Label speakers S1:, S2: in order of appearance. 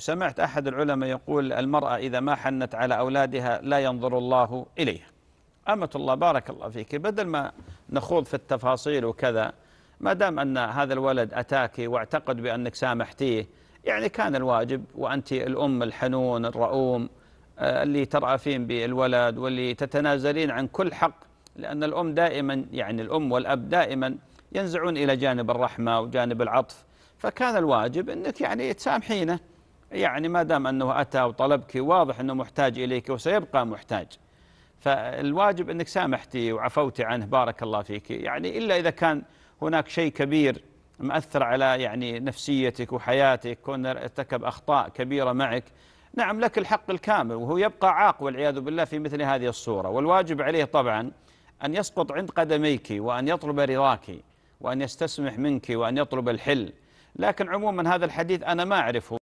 S1: وسمعت أحد العلماء يقول المرأة إذا ما حنت على أولادها لا ينظر الله إليها أمة الله بارك الله فيك بدل ما نخوض في التفاصيل وكذا ما دام أن هذا الولد أتاك واعتقد بأنك سامحتيه يعني كان الواجب وأنت الأم الحنون الرؤوم آه، اللي ترأفين بالولد واللي تتنازلين عن كل حق لأن الأم دائما يعني الأم والأب دائما ينزعون إلى جانب الرحمة وجانب العطف فكان الواجب أنك يعني تسامحينه يعني ما دام أنه أتى وطلبك واضح أنه محتاج إليك وسيبقى محتاج فالواجب أنك سامحتي وعفوتي عنه بارك الله فيك يعني إلا إذا كان هناك شيء كبير مأثر على يعني نفسيتك وحياتك كون ارتكب أخطاء كبيرة معك نعم لك الحق الكامل وهو يبقى عاق والعياذ بالله في مثل هذه الصورة والواجب عليه طبعا أن يسقط عند قدميك وأن يطلب رضاك وأن يستسمح منك وأن يطلب الحل لكن عموما هذا الحديث أنا ما أعرفه